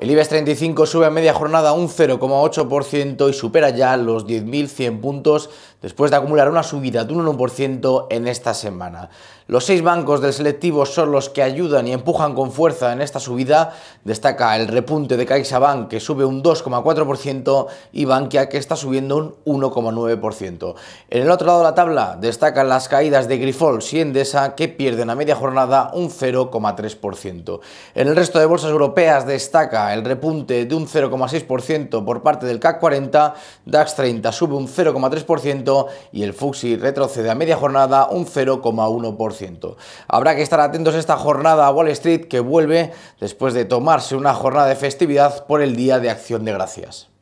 El IBEX 35 sube a media jornada un 0,8% y supera ya los 10.100 puntos después de acumular una subida de un 1% en esta semana. Los seis bancos del selectivo son los que ayudan y empujan con fuerza en esta subida. Destaca el repunte de CaixaBank que sube un 2,4% y Bankia que está subiendo un 1,9%. En el otro lado de la tabla destacan las caídas de Grifols y Endesa que pierden a media jornada un 0,3%. En el resto de bolsas europeas destaca el repunte de un 0,6% por parte del CAC 40, DAX 30 sube un 0,3% y el FUXI retrocede a media jornada un 0,1%. Habrá que estar atentos esta jornada a Wall Street que vuelve después de tomarse una jornada de festividad por el Día de Acción de Gracias.